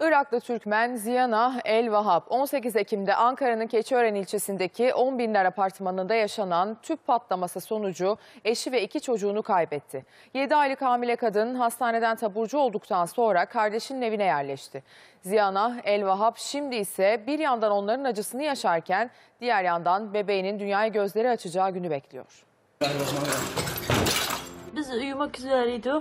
Irak'ta Türkmen Ziyana El Vahab 18 Ekim'de Ankara'nın Keçiören ilçesindeki 10 binler apartmanında yaşanan tüp patlaması sonucu eşi ve iki çocuğunu kaybetti. 7 aylık hamile kadın hastaneden taburcu olduktan sonra kardeşinin evine yerleşti. Ziyana El Vahab şimdi ise bir yandan onların acısını yaşarken diğer yandan bebeğinin dünyaya gözleri açacağı günü bekliyor. Biz uyumak üzereydik.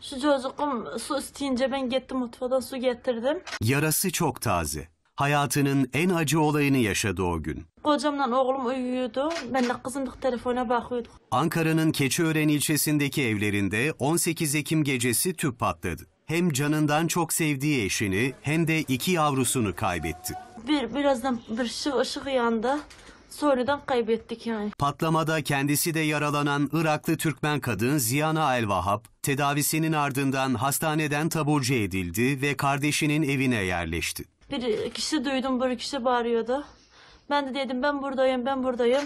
Şu çocukum su isteyince ben gittim mutfadan su getirdim. Yarası çok taze. Hayatının en acı olayını yaşadı o gün. Kocamla oğlum uyuyordu. Ben de kızımdık telefona bakıyorduk. Ankara'nın Keçiören ilçesindeki evlerinde 18 Ekim gecesi tüp patladı. Hem canından çok sevdiği eşini hem de iki yavrusunu kaybetti. Bir, birazdan bir ışık, ışık yandı sonradan kaybettik yani. Patlamada kendisi de yaralanan Iraklı Türkmen kadın Ziyana Elvahap, tedavisinin ardından hastaneden taburcu edildi ve kardeşinin evine yerleşti. Bir kişi duydum, bir kişi bağırıyordu. Ben de dedim ben buradayım, ben buradayım.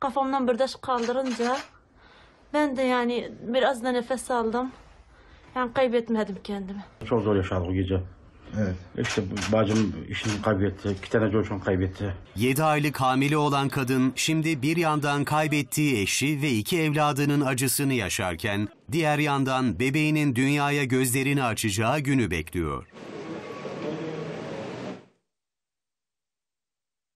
Kafamdan bir taş kaldırınca ben de yani biraz da nefes aldım. Yani kaybetmedim kendimi. Çok zor yaşadık o gece. Evet. İşte bacım işini kaybetti. iki tane çocuğunu kaybetti. 7 aylık hamile olan kadın şimdi bir yandan kaybettiği eşi ve iki evladının acısını yaşarken diğer yandan bebeğinin dünyaya gözlerini açacağı günü bekliyor.